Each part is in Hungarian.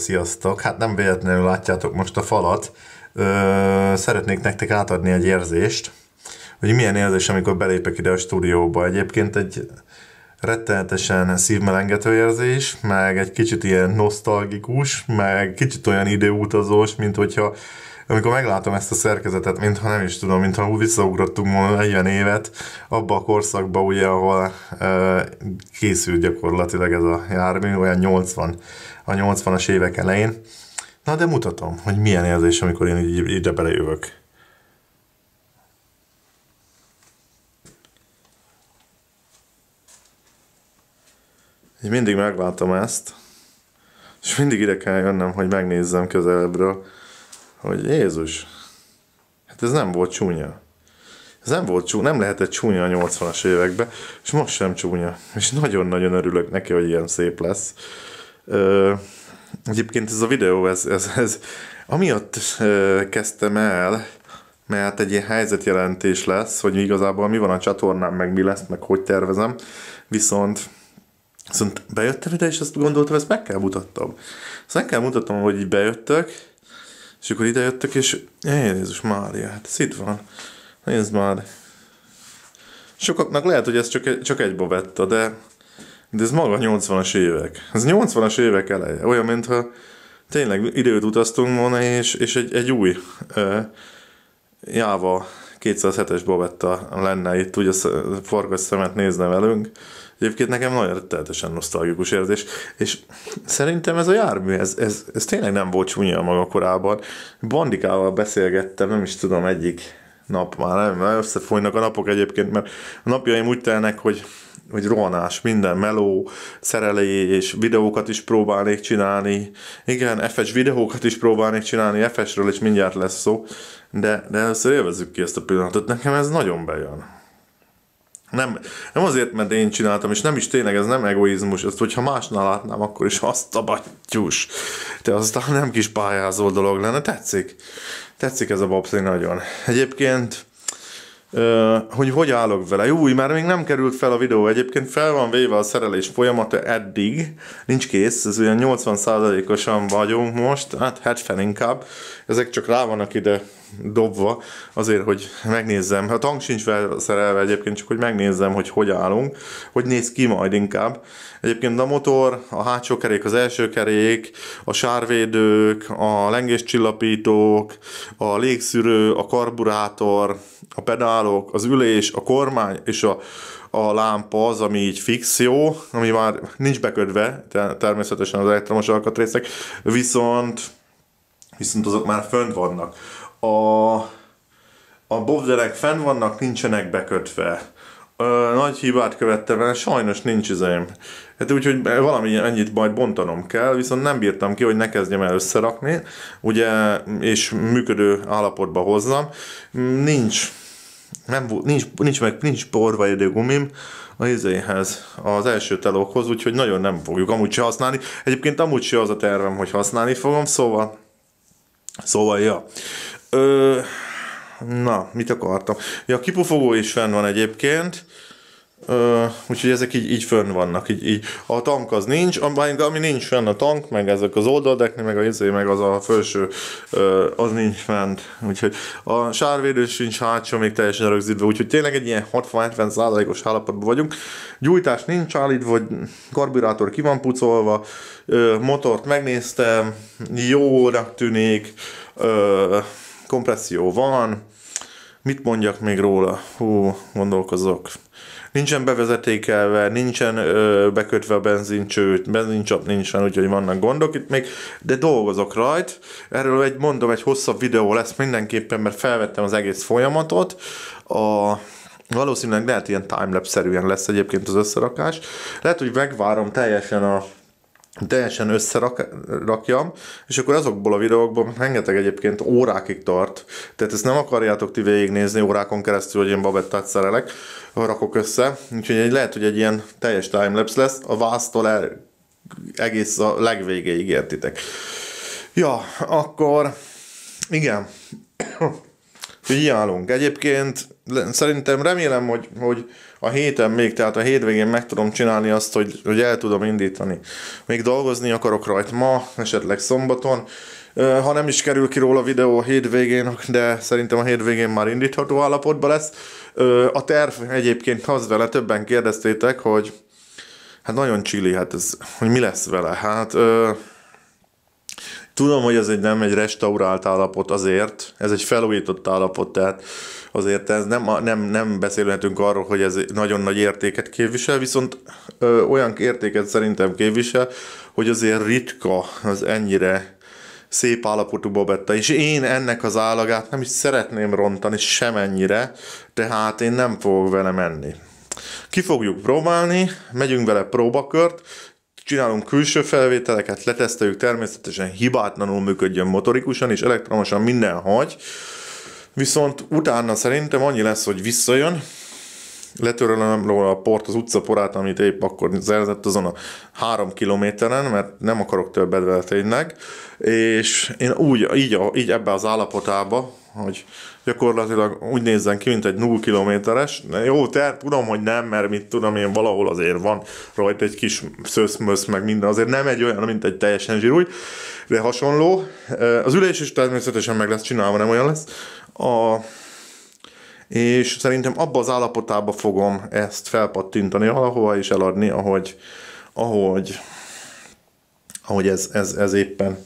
Sziasztok! Hát nem véletlenül látjátok most a falat. Ö, szeretnék nektek átadni egy érzést, hogy milyen érzés, amikor belépek ide a stúdióba. Egyébként egy rettenetesen szívmelengető érzés, meg egy kicsit ilyen nosztalgikus, meg kicsit olyan időutazós, mint hogyha amikor meglátom ezt a szerkezetet, mintha nem is tudom, mintha úgy visszaugrottunk volna egy ilyen évet, abba a korszakba ugye, ahol e, készült gyakorlatilag ez a jármű, olyan 80, a 80-as évek elején. Na de mutatom, hogy milyen érzés, amikor én így, ide belejövök. mindig meglátom ezt, és mindig ide kell jönnem, hogy megnézzem közelebbről, hogy Jézus, hát ez nem volt csúnya. Ez nem volt csúnya, nem lehetett csúnya a 80-as években, és most sem csúnya. És nagyon-nagyon örülök neki, hogy ilyen szép lesz. Ö, egyébként ez a videó, ez, ez, ez amiatt ö, kezdtem el, mert egy ilyen helyzetjelentés lesz, hogy igazából mi van a csatornán, meg mi lesz, meg hogy tervezem, viszont Viszont bejöttem ide, és azt gondoltam, ezt meg kell mutattam. Ezt meg kell mutatnom, hogy így bejöttök, és akkor jöttek és Jézus Mária, hát ez itt van. Nézd már. Sokaknak lehet, hogy ez csak, egy csak egy bobetta, de, de ez maga 80-as évek. Ez 80-as évek eleje. Olyan, mintha tényleg időt utaztunk volna, és, és egy, egy új uh, Java 207-es bobetta lenne itt, ugye farkas szemet nézne velünk, Egyébként nekem nagyon teljesen nosztalgikus érzés, és szerintem ez a jármű, ez, ez, ez tényleg nem volt csúnya a maga korában. Bandikával beszélgettem, nem is tudom, egyik nap már, nem, mert összefolynak a napok egyébként, mert a napjaim úgy telnek, hogy hogy rohanás, minden meló, szerelei és videókat is próbálnék csinálni. Igen, FS videókat is próbálnék csinálni, FS-ről is mindjárt lesz szó, de, de először élvezzük ki ezt a pillanatot, nekem ez nagyon bejön. Nem, nem azért, mert én csináltam, és nem is tényleg, ez nem egoizmus, ezt hogyha másnál látnám, akkor is azt a battyús. Te aztán nem kis pályázó dolog lenne, tetszik. Tetszik ez a bobsli nagyon. Egyébként hogy hogy állok vele. Új, már még nem került fel a videó, egyébként fel van véve a szerelés folyamata eddig, nincs kész, ez olyan 80%-osan vagyunk most, hát 70 inkább, ezek csak rá vannak ide dobva azért, hogy megnézzem. a tank sincs felszerelve egyébként, csak hogy megnézzem, hogy hogy állunk, hogy néz ki majd inkább. Egyébként a motor, a hátsó kerék, az első kerék, a sárvédők, a lengéscsillapítók, a légszűrő, a karburátor, a pedálok, az ülés, a kormány és a a lámpa az, ami így fix jó, ami már nincs beködve, természetesen az elektromos alkatrészek, viszont viszont azok már fönt vannak a, a bobderek fenn vannak, nincsenek bekötve. Ö, nagy hibát követtem el, sajnos nincs izém. Hát úgyhogy valami ennyit majd bontanom kell, viszont nem bírtam ki, hogy ne kezdjem el összerakni, ugye, és működő állapotba hozzam. Nincs, nem, nincs, nincs, meg, nincs porva idő gumim a izéhez, az első telókhoz, úgyhogy nagyon nem fogjuk amúgy se használni. Egyébként amúgy se az a tervem, hogy használni fogom, szóval Szóval, ja. Ö, na, mit akartam? Ja, a kipufogó is fenn van egyébként. Ö, úgyhogy ezek így, így fönn vannak. Így, így. A tank az nincs, ami nincs fenn a tank, meg ezek az oldaldekni, meg a izé, meg az a felső, ö, az nincs fent. Úgyhogy a sárvédő sincs hátsó, még teljesen rögzítve, úgyhogy tényleg egy ilyen 60 70 százalékos állapotban vagyunk. Gyújtás nincs állítva, vagy karburátor ki van pucolva, ö, motort megnéztem, jónak tűnik, ö, kompresszió van, mit mondjak még róla? Hú, gondolkozok. Nincsen bevezetékelve, nincsen ö, bekötve a benzincsőt, benzincsap nincsen, úgyhogy vannak gondok itt még, de dolgozok rajt. Erről egy, mondom, egy hosszabb videó lesz mindenképpen, mert felvettem az egész folyamatot. A Valószínűleg lehet ilyen timelapse-szerűen lesz egyébként az összerakás. Lehet, hogy megvárom teljesen a teljesen összerakjam, és akkor azokból a videókból rengeteg egyébként órákig tart, tehát ezt nem akarjátok ti végignézni órákon keresztül, hogy én babettát szerelek, rakok össze, úgyhogy egy, lehet, hogy egy ilyen teljes timelapse lesz, a vásztól el, egész a legvégéig értitek. Ja, akkor igen, így állunk. Egyébként szerintem remélem, hogy, hogy a héten még, tehát a hétvégén meg tudom csinálni azt, hogy, hogy el tudom indítani. Még dolgozni akarok rajta ma, esetleg szombaton, ha nem is kerül ki róla videó a hétvégén, de szerintem a hétvégén már indítható állapotban lesz. A terv egyébként az vele, többen kérdeztétek, hogy hát nagyon csili, hát ez, hogy mi lesz vele. Hát Tudom, hogy ez egy nem egy restaurált állapot azért, ez egy felújított állapot, tehát azért ez nem, nem, nem beszélhetünk arról, hogy ez nagyon nagy értéket képvisel, viszont ö, olyan értéket szerintem képvisel, hogy azért ritka az ennyire szép állapotú bobetta, és én ennek az állagát nem is szeretném rontani semennyire, tehát én nem fogok vele menni. Ki fogjuk próbálni, megyünk vele próbakört, csinálunk külső felvételeket, leteszteljük természetesen hibátlanul működjön motorikusan és elektromosan minden hagy, viszont utána szerintem annyi lesz, hogy visszajön, letörölöm róla a port, az utcaporát, amit épp akkor zerzett azon a három kilométeren, mert nem akarok többet vele és én úgy, így, így ebbe az állapotába, hogy gyakorlatilag úgy nézzen ki, mint egy 0 kilométeres. Jó, te tudom, hogy nem, mert mit tudom én, valahol azért van rajta egy kis szöszmösz, meg minden, azért nem egy olyan, mint egy teljesen zsirúj, de hasonló. Az ülés is természetesen meg lesz csinálva, nem olyan lesz. A és szerintem abba az állapotába fogom ezt felpattintani valahova és eladni, ahogy, ahogy, ahogy ez, ez, ez éppen,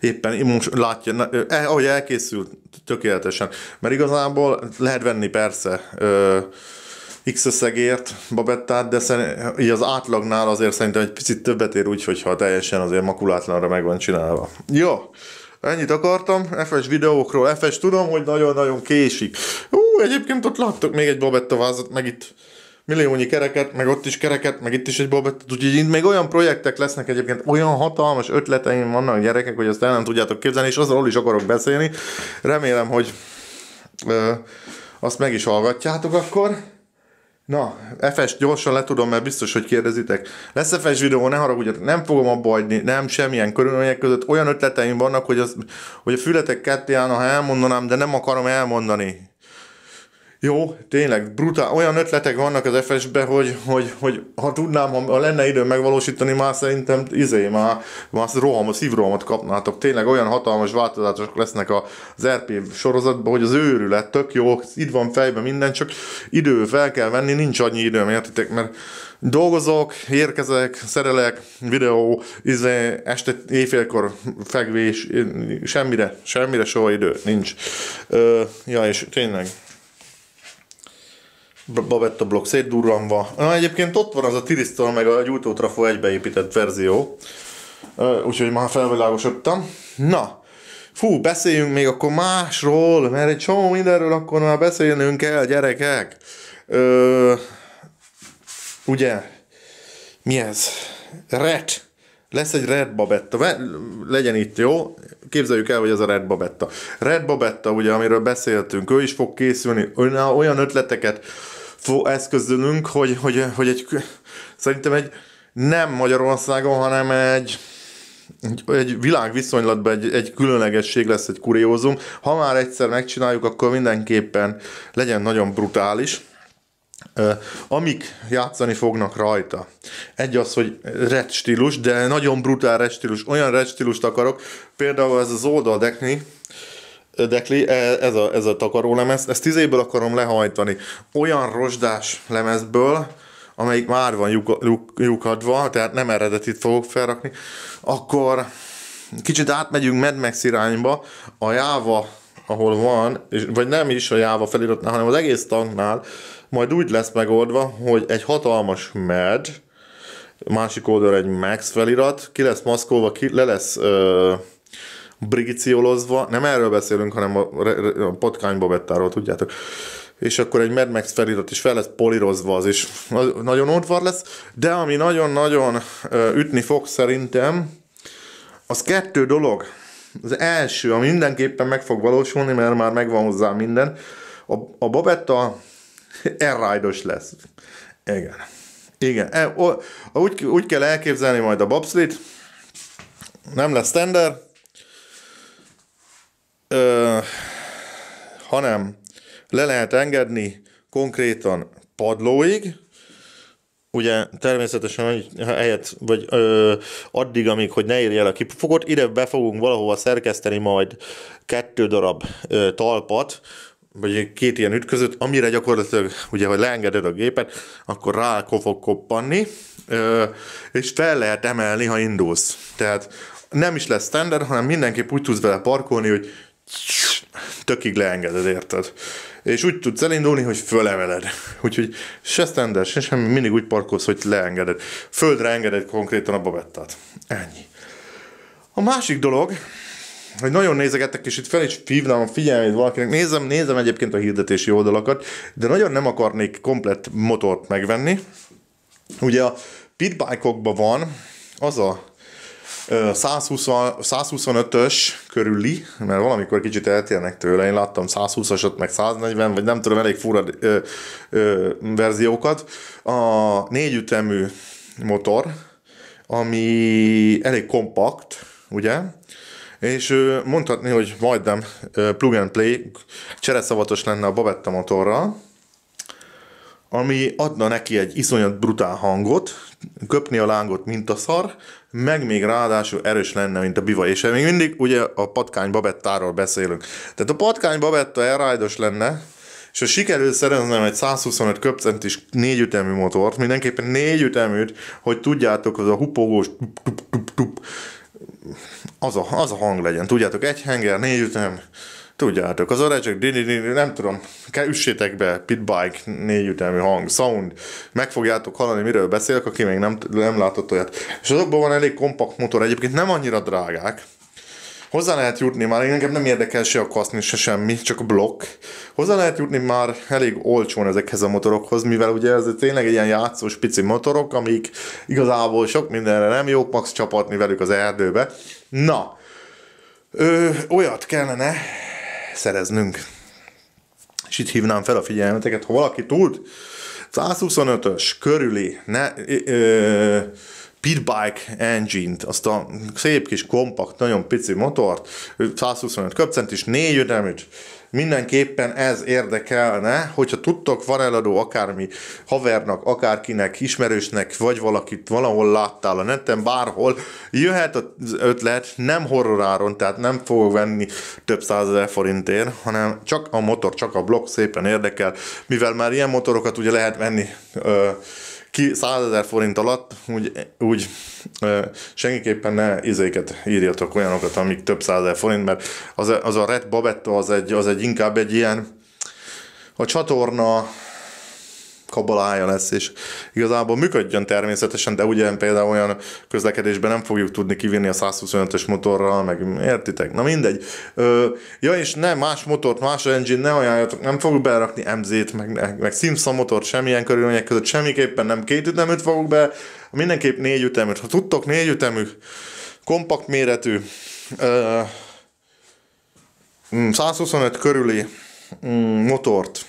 éppen most látja, na, eh, ahogy elkészült tökéletesen. Mert igazából lehet venni persze ö, X összegért babettát, de szerint, így az átlagnál azért szerintem egy picit többet ér úgy, hogyha teljesen azért makulátlanra meg van csinálva. Jó, Ennyit akartam, FS videókról, FS tudom, hogy nagyon-nagyon késik. Ú, egyébként ott láttok még egy babetta vázat, meg itt milliónyi kereket, meg ott is kereket, meg itt is egy babettet, úgyhogy itt még olyan projektek lesznek egyébként, olyan hatalmas ötleteim vannak gyerekek, hogy azt el nem tudjátok képzelni, és azról is akarok beszélni. Remélem, hogy ö, azt meg is hallgatjátok akkor. Na, FS gyorsan le tudom, mert biztos, hogy kérdezitek. Lesz FS videó, ne haragudjatok, nem fogom abba adni, nem semmilyen körülmények között. Olyan ötleteim vannak, hogy, az, hogy a fületek ketté állna, ha elmondanám, de nem akarom elmondani. Jó, tényleg, brutál. Olyan ötletek vannak az FS-be, hogy, hogy, hogy ha tudnám, ha lenne idő megvalósítani, már szerintem izé, már, már rohamot, szívrohamot kapnátok. Tényleg olyan hatalmas változások lesznek az RP sorozatban, hogy az őrület, tök jó, itt van fejben minden, csak idő fel kell venni, nincs annyi időm, értitek, mert dolgozok, érkezek, szerelek, videó, izé, este éjfélkor fekvés, semmire, semmire soha idő nincs. Ö, ja, és tényleg, Babetta blokk szétdurranva. Na, egyébként ott van az a Tirisztól meg a gyújtótrafó egybeépített verzió. Úgyhogy már felvilágosodtam. Na, fú, beszéljünk még akkor másról, mert egy csomó mindenről akkor már beszélnünk kell, gyerekek. Ö, ugye, mi ez? Red Lesz egy Red Babetta. Legyen itt, jó? Képzeljük el, hogy ez a Red Babetta. Red Babetta, ugye, amiről beszéltünk, ő is fog készülni olyan ötleteket, eszközölünk, hogy, hogy, hogy egy, szerintem egy nem Magyarországon, hanem egy, egy, egy világviszonylatban egy, egy különlegesség lesz, egy kuriózum. Ha már egyszer megcsináljuk, akkor mindenképpen legyen nagyon brutális. Amik játszani fognak rajta. Egy az, hogy red stílus, de nagyon brutál red stílus. Olyan red stílust akarok, például ez az oldaldekni, dekli, e, ez a, ez a takaró lemez, ezt tíz évből akarom lehajtani. Olyan rozsdás lemezből, amelyik már van lyuk, lyuk, lyukadva, tehát nem eredetit fogok felrakni, akkor kicsit átmegyünk Mad Max irányba, a Java, ahol van, és, vagy nem is a Java feliratnál, hanem az egész tanknál, majd úgy lesz megoldva, hogy egy hatalmas med, másik oldal egy max felirat, ki lesz maszkolva, ki le lesz ö, brigiciolozva, nem erről beszélünk, hanem a, a potkányba vettáról, tudjátok. És akkor egy Mad Max felirat is fel lesz polírozva, az is nagyon odvar lesz. De ami nagyon-nagyon ütni fog szerintem, az kettő dolog. Az első, ami mindenképpen meg fog valósulni, mert már megvan hozzá minden, a, a Babetta elrájdos lesz. Igen. Igen. E, o, úgy, úgy kell elképzelni majd a bobslit, nem lesz tender, ö, hanem le lehet engedni konkrétan padlóig, ugye természetesen helyet, vagy ö, addig, amíg, hogy ne érje el a kipufogót, ide be fogunk valahova szerkeszteni majd kettő darab ö, talpat, vagy két ilyen ütközött, amire gyakorlatilag, ugye, hogy leengeded a gépet, akkor rá fog koppanni, ö, és fel lehet emelni, ha indulsz. Tehát nem is lesz standard, hanem mindenképp úgy tudsz vele parkolni, hogy tökig leengeded, érted? És úgy tudsz elindulni, hogy fölemeled. Úgyhogy se standard, se semmi, mindig úgy parkolsz, hogy leengeded. Földre engeded konkrétan a babettát. Ennyi. A másik dolog, hogy nagyon nézegettek, és itt fel is hívnám a figyelmét valakinek. Nézem, nézem egyébként a hirdetési oldalakat, de nagyon nem akarnék komplett motort megvenni. Ugye a pitbike van az a 120, 125-ös körüli, mert valamikor kicsit eltérnek tőle, én láttam 120-asat, meg 140, vagy nem tudom, elég fura ö, ö, verziókat. A ütemű motor, ami elég kompakt, ugye? És mondhatni, hogy majdnem plug and play, csereszavatos lenne a Babetta motorral, ami adna neki egy iszonyat brutál hangot, köpni a lángot, mint a szar, meg még ráadásul erős lenne, mint a biva. És még mindig ugye a patkány babettáról beszélünk. Tehát a patkány babetta elrájdos lenne, és ha sikerül szereznem egy 125 köpcentis négyütemű motort, mindenképpen négyüteműt, hogy tudjátok, az a hupogós tup, tup, tup, tup, az, a, az a hang legyen. Tudjátok, egy henger, négyütem, Tudjátok, az arácsok, nem tudom, üssétek be, pitbike, négyütemű hang, sound, meg fogjátok hallani, miről beszélek, aki még nem, nem látott olyat. És azokban van elég kompakt motor, egyébként nem annyira drágák, Hozzá lehet jutni már, engem nem érdekel se a kaszni, se semmi, csak a blokk. Hozzá lehet jutni már elég olcsón ezekhez a motorokhoz, mivel ugye ez tényleg egy ilyen játszós pici motorok, amik igazából sok mindenre nem jó, max csapatni velük az erdőbe. Na, ö, olyat kellene, megszereznünk. És itt hívnám fel a figyelmeteket, ha valaki tud, 125-ös körüli ne, ö, ö, pitbike engine-t, azt a szép kis kompakt, nagyon pici motort, 125 köpcent és négy üteműt mindenképpen ez érdekelne, hogyha tudtok, van eladó akármi havernak, akárkinek, ismerősnek, vagy valakit valahol láttál a neten, bárhol, jöhet az ötlet, nem horroráron, tehát nem fogok venni több százezer forintért, hanem csak a motor, csak a blokk szépen érdekel, mivel már ilyen motorokat ugye lehet venni ö, ki 100 ezer forint alatt úgy, úgy ö, senkiképpen ne izéket írjatok olyanokat, amik több százezer forint, mert az, az a Red Babetta az egy, az egy inkább egy ilyen a csatorna kabalája lesz, és igazából működjön természetesen, de ugye például olyan közlekedésben nem fogjuk tudni kivinni a 125-ös motorral, meg értitek? Na mindegy. Ö, ja, és nem más motort, más engine ne ajánljatok, nem fogok berakni MZ-t, meg, meg Simpson motort semmilyen körülmények között, semmiképpen nem két üteműt fogok be, mindenképp négy üteműt. Ha tudtok, négy ütemű, kompakt méretű, ö, 125 mm, körüli mm, motort,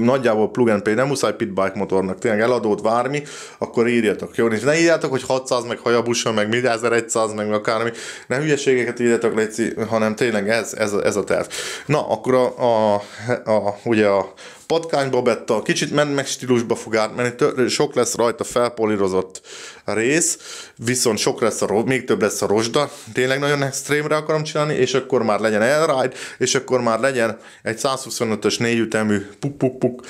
nagyjából plug and play, nem muszáj pitbike motornak, tényleg eladót várni, akkor írjatok, jó? És ne írjátok, hogy 600, meg hajabusa, meg 1100, meg akármi, ne hülyeségeket írjatok, léci, hanem tényleg ez, ez, ez a terv. Na, akkor a, a, a ugye a patkányba betta, kicsit ment meg stílusba fog átmenni, sok lesz rajta felpolírozott rész, viszont sok lesz a, még több lesz a rozsda, tényleg nagyon extrémre akarom csinálni, és akkor már legyen elride, és akkor már legyen egy 125-ös négyütemű puk-puk-puk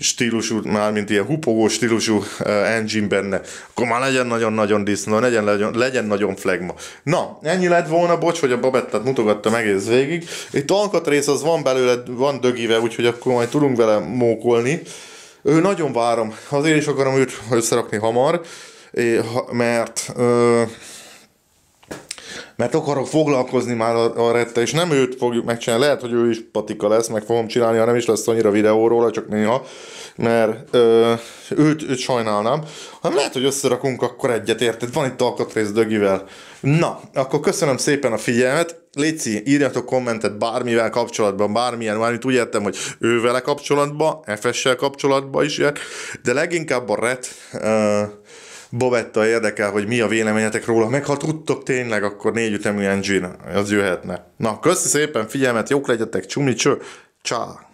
stílusú, mármint ilyen hupogó stílusú eh, engine benne, akkor már legyen nagyon-nagyon disznó, legyen, legyen, legyen nagyon flegma. Na, ennyi lett volna, bocs, hogy a babettát mutogattam egész végig. Itt alkatrész az van belőle, van dögive, úgyhogy akkor majd tudunk vele mókolni. Ő nagyon várom, azért is akarom őt összerakni hamar, mert ö, mert akarok foglalkozni már a, a rette, és nem őt fogjuk megcsinálni, lehet, hogy ő is patika lesz, meg fogom csinálni, ha nem is lesz annyira videóról, csak néha, mert ö, őt, őt sajnálnám, hanem lehet, hogy összerakunk akkor egyet, érted? Van itt alkatrész dögivel. Na, akkor köszönöm szépen a figyelmet, Léci, írjatok kommentet bármivel kapcsolatban, bármilyen, mármint úgy értem, hogy ő vele kapcsolatban, FS-sel kapcsolatban is de leginkább a RET, uh, Bobetta érdekel, hogy mi a véleményetek róla, meg ha tudtok tényleg, akkor négy ütemű engine, az jöhetne. Na, köszi szépen, figyelmet, jók legyetek, csumi cső, csá!